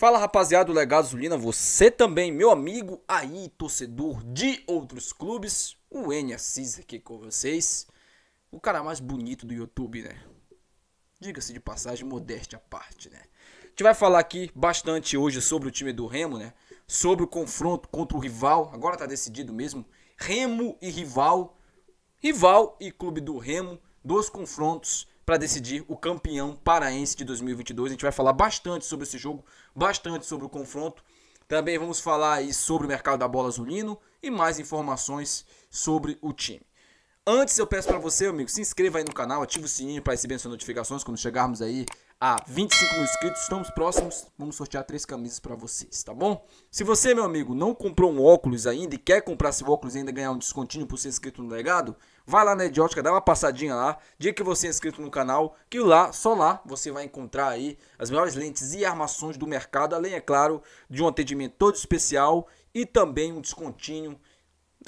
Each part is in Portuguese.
Fala rapaziada do Legado Zulina, você também, meu amigo aí, torcedor de outros clubes, o N Assis aqui com vocês, o cara mais bonito do YouTube, né? Diga-se de passagem, modéstia à parte, né? A gente vai falar aqui bastante hoje sobre o time do Remo, né? Sobre o confronto contra o rival, agora tá decidido mesmo, Remo e rival, rival e clube do Remo, dois confrontos para decidir o campeão paraense de 2022. A gente vai falar bastante sobre esse jogo, bastante sobre o confronto. Também vamos falar aí sobre o mercado da bola azulino e mais informações sobre o time. Antes eu peço para você, amigo, se inscreva aí no canal, ative o sininho para receber as notificações quando chegarmos aí a 25 mil inscritos, estamos próximos, vamos sortear três camisas para vocês, tá bom? Se você, meu amigo, não comprou um óculos ainda e quer comprar seu óculos e ainda ganhar um descontinho por ser inscrito no legado, vai lá na Idiótica, dá uma passadinha lá, diga que você é inscrito no canal, que lá, só lá, você vai encontrar aí as melhores lentes e armações do mercado, além, é claro, de um atendimento todo especial e também um descontinho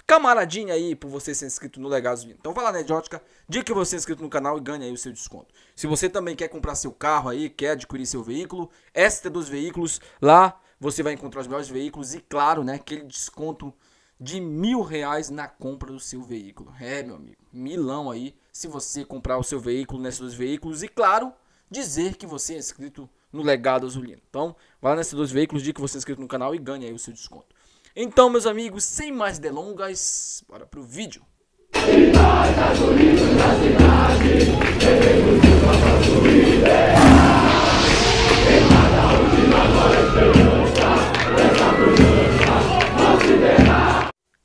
camaradinha aí por você ser inscrito no Legado Unidos. Então vai lá na Ediótica, diga que você é inscrito no canal e ganha aí o seu desconto. Se você também quer comprar seu carro aí, quer adquirir seu veículo, esta é dos veículos, lá você vai encontrar os melhores veículos e claro, né, aquele desconto de mil reais na compra do seu veículo. É, meu amigo, milão aí se você comprar o seu veículo nesses dois veículos e claro, dizer que você é inscrito no Legado Azulino. Então, vai lá nesses dois veículos, diga que você é inscrito no canal e ganha aí o seu desconto. Então, meus amigos, sem mais delongas, bora pro vídeo.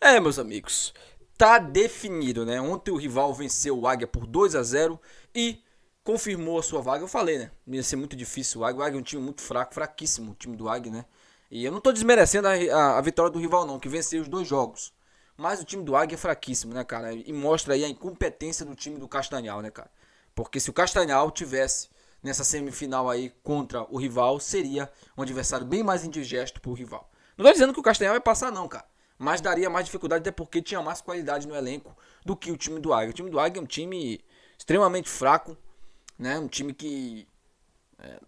É, meus amigos, tá definido, né? Ontem o rival venceu o Águia por 2 a 0 e confirmou a sua vaga. Eu falei, né? Ia ser muito difícil o Águia. O Águia é um time muito fraco, fraquíssimo o time do Águia, né? E eu não estou desmerecendo a, a, a, vitória do rival, não, que venceu os dois jogos. Mas o time do Águia é fraquíssimo, né, cara? E mostra aí a incompetência do time do Castanhal, né, cara? Porque se o Castanhal tivesse nessa semifinal aí contra o rival, seria um adversário bem mais indigesto pro rival. Não tô dizendo que o Castanhal vai passar, não, cara. Mas daria mais dificuldade, até porque tinha mais qualidade no elenco do que o time do Águia. O time do Águia é um time extremamente fraco, né? Um time que é,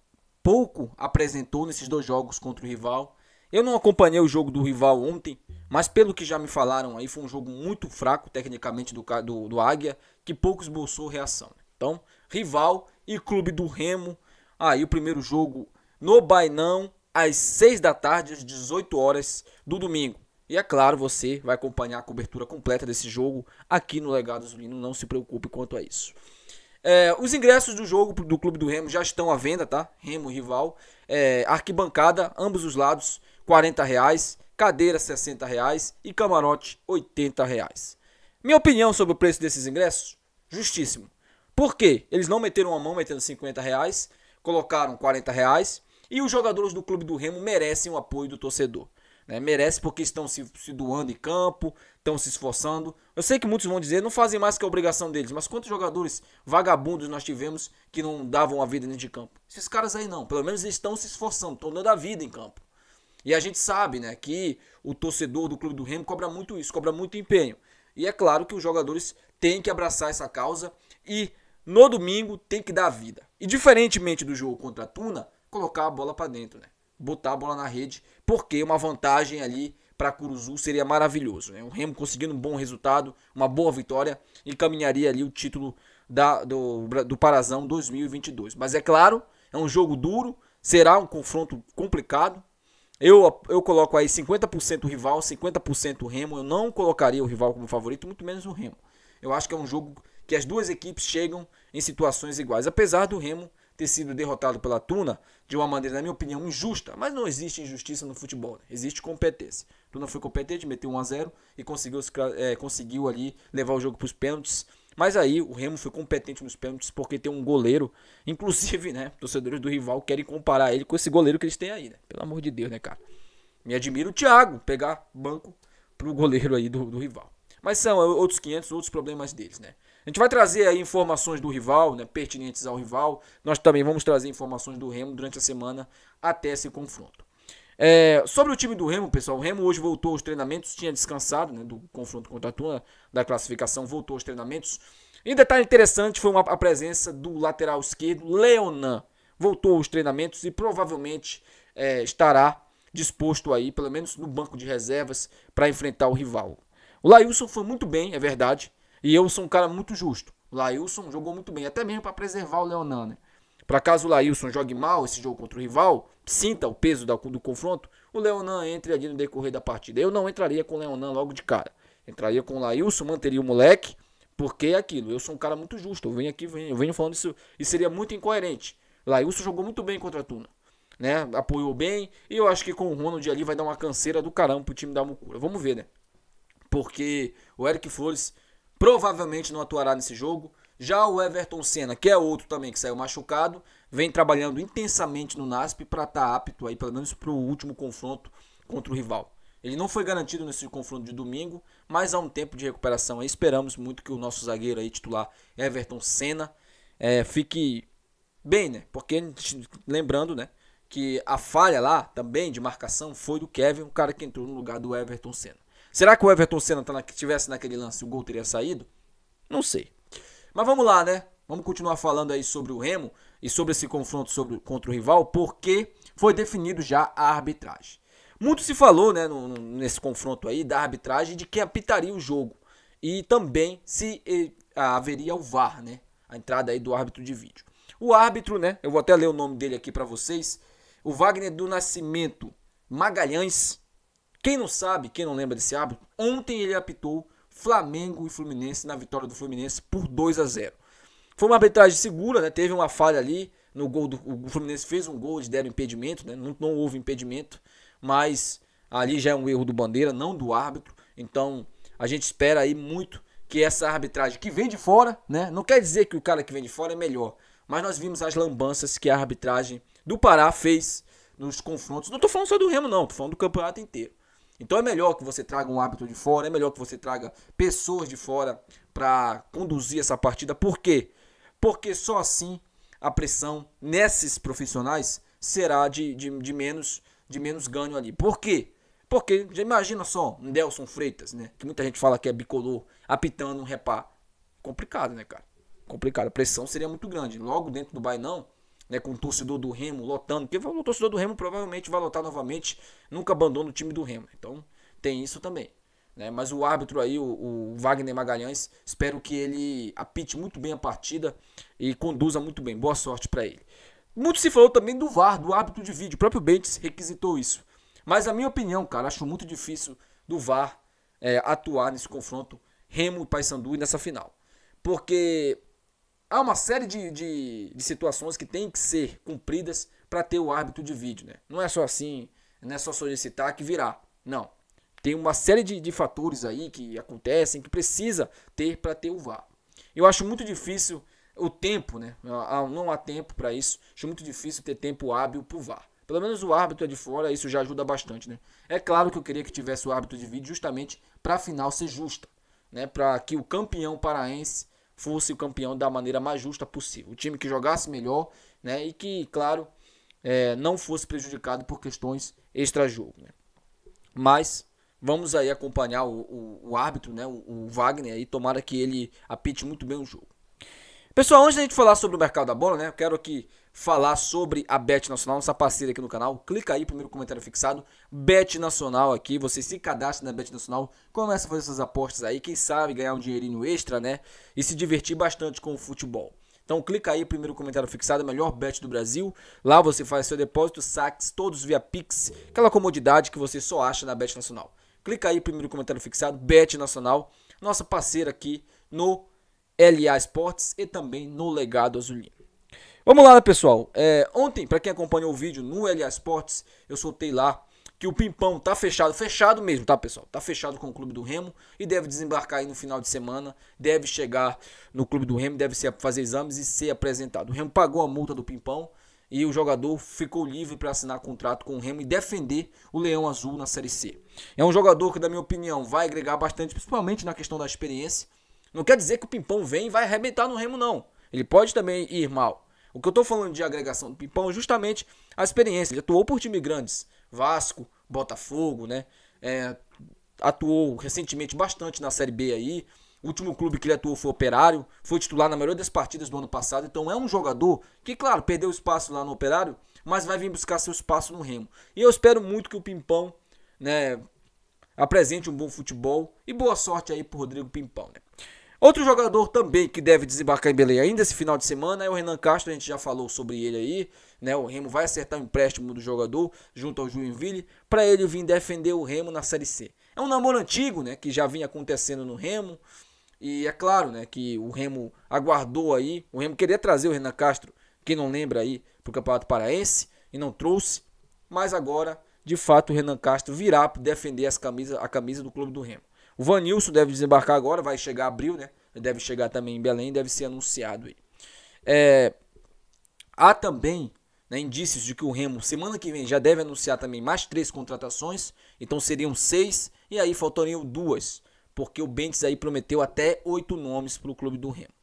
pouco apresentou nesses dois jogos contra o rival. Eu não acompanhei o jogo do rival ontem, mas pelo que já me falaram aí, foi um jogo muito fraco tecnicamente do, do, do Águia, que poucos esboçou reação. Então, rival e clube do Remo. Aí o primeiro jogo no Bainão, às 6 da tarde, às 18 horas do domingo. E é claro, você vai acompanhar a cobertura completa desse jogo aqui no Legado Azulino, não se preocupe quanto a isso. É, os ingressos do jogo do Clube do Remo já estão à venda, tá? Remo rival. É, arquibancada, ambos os lados. 40 reais, cadeira 60 reais e camarote 80 reais. Minha opinião sobre o preço desses ingressos? Justíssimo. Por quê? Eles não meteram a mão metendo 50 reais, colocaram 40 reais e os jogadores do clube do Remo merecem o apoio do torcedor. Né? Merece porque estão se, se doando em campo, estão se esforçando. Eu sei que muitos vão dizer, não fazem mais que a obrigação deles, mas quantos jogadores vagabundos nós tivemos que não davam a vida dentro de campo? Esses caras aí não, pelo menos eles estão se esforçando, estão dando a vida em campo. E a gente sabe, né, que o torcedor do clube do Remo cobra muito isso, cobra muito empenho. E é claro que os jogadores têm que abraçar essa causa e no domingo tem que dar a vida. E diferentemente do jogo contra a Tuna, colocar a bola para dentro, né? Botar a bola na rede, porque uma vantagem ali para Curuzu seria maravilhoso. Né? O Remo conseguindo um bom resultado, uma boa vitória, encaminharia ali o título da, do, do Parazão 2022. Mas é claro, é um jogo duro, será um confronto complicado, eu, eu coloco aí 50% o rival, 50% o Remo. Eu não colocaria o rival como favorito, muito menos o Remo. Eu acho que é um jogo que as duas equipes chegam em situações iguais. Apesar do Remo ter sido derrotado pela Tuna de uma maneira, na minha opinião, injusta. Mas não existe injustiça no futebol, né? existe competência. Tuna foi competente, meteu 1 a 0 e conseguiu, é, conseguiu ali levar o jogo para os pênaltis. Mas aí o Remo foi competente nos pênaltis porque tem um goleiro, inclusive, né, torcedores do rival querem comparar ele com esse goleiro que eles têm aí, né? Pelo amor de Deus, né, cara? Me admira o Thiago pegar banco pro goleiro aí do, do rival. Mas são é, outros 500, outros problemas deles, né? A gente vai trazer aí informações do rival, né, pertinentes ao rival. Nós também vamos trazer informações do Remo durante a semana até esse confronto. É, sobre o time do Remo, pessoal, o Remo hoje voltou aos treinamentos, tinha descansado né, do confronto contra a Tuna, da classificação, voltou aos treinamentos. E detalhe interessante foi uma, a presença do lateral esquerdo, Leonan. Voltou aos treinamentos e provavelmente é, estará disposto aí, pelo menos no banco de reservas, para enfrentar o rival. O Lailson foi muito bem, é verdade, e eu sou um cara muito justo. O Lailson jogou muito bem, até mesmo para preservar o Leonan, né? Para caso o Laílson jogue mal esse jogo contra o rival, sinta o peso do confronto, o Leonan entre ali no decorrer da partida. Eu não entraria com o Leonan logo de cara. Entraria com o Laílson, manteria o moleque, porque é aquilo. Eu sou um cara muito justo. Eu venho aqui, eu venho falando isso e seria muito incoerente. Laílson jogou muito bem contra a Tuna. Né? Apoiou bem. E eu acho que com o Ronald ali vai dar uma canseira do caramba pro time da Mucura. Vamos ver, né? Porque o Eric Flores provavelmente não atuará nesse jogo. Já o Everton Senna, que é outro também que saiu machucado, vem trabalhando intensamente no NASP para estar tá apto aí, pelo menos para o último confronto contra o rival. Ele não foi garantido nesse confronto de domingo, mas há um tempo de recuperação. Aí esperamos muito que o nosso zagueiro aí, titular Everton Senna é, fique bem, né? Porque lembrando, né, que a falha lá também de marcação foi do Kevin, o cara que entrou no lugar do Everton Senna. Será que o Everton Senna tá na, tivesse naquele lance o gol teria saído? Não sei. Mas vamos lá, né? Vamos continuar falando aí sobre o Remo e sobre esse confronto sobre, contra o rival, porque foi definido já a arbitragem. Muito se falou né, no, nesse confronto aí da arbitragem de quem apitaria o jogo e também se eh, haveria o VAR, né? A entrada aí do árbitro de vídeo. O árbitro, né? Eu vou até ler o nome dele aqui para vocês. O Wagner do Nascimento Magalhães. Quem não sabe, quem não lembra desse árbitro, ontem ele apitou Flamengo e Fluminense na vitória do Fluminense por 2 a 0. Foi uma arbitragem segura, né? Teve uma falha ali no gol do o Fluminense fez um gol, eles deram impedimento, né? Não, não houve impedimento, mas ali já é um erro do bandeira, não do árbitro. Então, a gente espera aí muito que essa arbitragem que vem de fora, né? Não quer dizer que o cara que vem de fora é melhor, mas nós vimos as lambanças que a arbitragem do Pará fez nos confrontos. Não estou falando só do Remo, não, tô falando do campeonato inteiro. Então é melhor que você traga um árbitro de fora, é melhor que você traga pessoas de fora para conduzir essa partida. Por quê? Porque só assim a pressão nesses profissionais será de, de, de menos de menos ganho ali. Por quê? Porque já imagina só um Nelson Freitas, né? Que muita gente fala que é bicolor, apitando um repá. Complicado, né, cara? Complicado. A pressão seria muito grande. Logo dentro do Bainão, né, com o torcedor do Remo lotando, porque o torcedor do Remo provavelmente vai lotar novamente, nunca abandona o time do Remo. Então tem isso também. Né? Mas o árbitro aí, o, o Wagner Magalhães, espero que ele apite muito bem a partida e conduza muito bem. Boa sorte para ele. Muito se falou também do VAR, do árbitro de vídeo. O próprio Bentes requisitou isso. Mas a minha opinião, cara, acho muito difícil do VAR é, atuar nesse confronto Remo e Paysandu nessa final. Porque há uma série de, de, de situações que têm que ser cumpridas para ter o árbitro de vídeo. Né? Não é só assim, não é só solicitar que virá. Não. Tem uma série de, de fatores aí que acontecem, que precisa ter para ter o VAR. Eu acho muito difícil o tempo, né? Não há tempo para isso. Acho muito difícil ter tempo hábil para o VAR. Pelo menos o árbitro é de fora, isso já ajuda bastante, né? É claro que eu queria que tivesse o árbitro de vídeo justamente para a final ser justa, né? Para que o campeão paraense fosse o campeão da maneira mais justa possível. O time que jogasse melhor né, e que, claro, é, não fosse prejudicado por questões extra-jogo. Né? Mas vamos aí acompanhar o, o, o árbitro, né, o, o Wagner, e tomara que ele apite muito bem o jogo. Pessoal, antes da gente falar sobre o mercado da bola, né? Eu quero aqui falar sobre a Bet Nacional, nossa parceira aqui no canal. Clica aí, primeiro comentário fixado. Bet Nacional aqui. Você se cadastra na Bet Nacional, começa a fazer essas apostas aí. Quem sabe ganhar um dinheirinho extra, né? E se divertir bastante com o futebol. Então clica aí, primeiro comentário fixado, é melhor bet do Brasil. Lá você faz seu depósito, saques, todos via Pix, aquela comodidade que você só acha na Bet Nacional. Clica aí, primeiro comentário fixado, Bet Nacional, nossa parceira aqui no LA Sports e também no Legado Azulino. Vamos lá, né, pessoal. É, ontem, para quem acompanhou o vídeo no LA Sports, eu soltei lá que o Pimpão tá fechado, fechado mesmo, tá, pessoal? Tá fechado com o Clube do Remo e deve desembarcar aí no final de semana, deve chegar no Clube do Remo, deve ser, fazer exames e ser apresentado. O Remo pagou a multa do Pimpão e o jogador ficou livre para assinar contrato com o Remo e defender o Leão Azul na Série C. É um jogador que, na minha opinião, vai agregar bastante, principalmente na questão da experiência não quer dizer que o Pimpão vem e vai arrebentar no Remo, não. Ele pode também ir mal. O que eu estou falando de agregação do Pimpão é justamente a experiência. Ele atuou por time grandes. Vasco, Botafogo, né? É, atuou recentemente bastante na Série B aí. O último clube que ele atuou foi Operário, foi titular na maioria das partidas do ano passado, então é um jogador que, claro, perdeu espaço lá no Operário, mas vai vir buscar seu espaço no Remo. E eu espero muito que o Pimpão, né, apresente um bom futebol e boa sorte aí pro Rodrigo Pimpão, né? Outro jogador também que deve desembarcar em Belém ainda esse final de semana é o Renan Castro, a gente já falou sobre ele aí, né? O Remo vai acertar o empréstimo do jogador junto ao Joinville para ele vir defender o Remo na Série C. É um namoro antigo, né, que já vinha acontecendo no Remo. E é claro, né, que o Remo aguardou aí, o Remo queria trazer o Renan Castro, quem não lembra aí, para o Campeonato Paraense e não trouxe, mas agora, de fato, o Renan Castro virá defender as camisas, a camisa do clube do Remo. O Vanilson deve desembarcar agora, vai chegar abril, né? Deve chegar também em Belém, deve ser anunciado aí. É, há também né, indícios de que o Remo, semana que vem, já deve anunciar também mais três contratações. Então seriam seis, e aí faltariam duas. Porque o Bentes aí prometeu até oito nomes para o clube do Remo.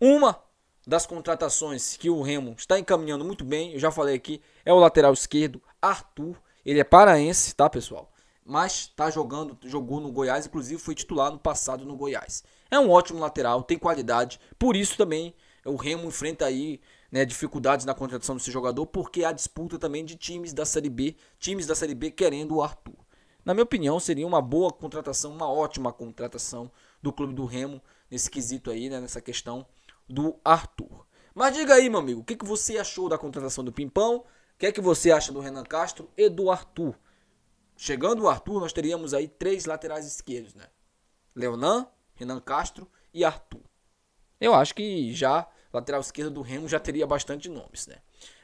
Uma das contratações que o Remo está encaminhando muito bem, eu já falei aqui, é o lateral esquerdo, Arthur. Ele é paraense, tá, pessoal? mas tá jogando, jogou no Goiás, inclusive foi titular no passado no Goiás. É um ótimo lateral, tem qualidade, por isso também é, o Remo enfrenta aí né, dificuldades na contratação desse jogador, porque há disputa também de times da Série B, times da Série B querendo o Arthur. Na minha opinião, seria uma boa contratação, uma ótima contratação do clube do Remo nesse quesito aí, né, nessa questão do Arthur. Mas diga aí, meu amigo, o que, que você achou da contratação do Pimpão? O que é que você acha do Renan Castro e do Arthur? Chegando o Arthur, nós teríamos aí três laterais esquerdos, né? Leonan, Renan Castro e Arthur. Eu acho que já lateral esquerdo do Remo já teria bastante nomes, né?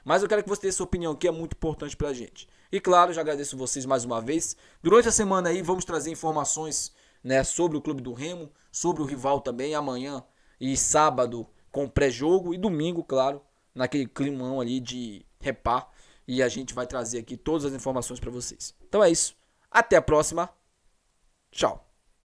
Mas eu quero que você tenha sua opinião, que é muito importante pra gente. E claro, já agradeço vocês mais uma vez. Durante a semana aí vamos trazer informações, né, sobre o clube do Remo, sobre o rival também amanhã e sábado com pré-jogo e domingo, claro, naquele climão ali de repá e a gente vai trazer aqui todas as informações para vocês. Então é isso. Até a próxima. Tchau.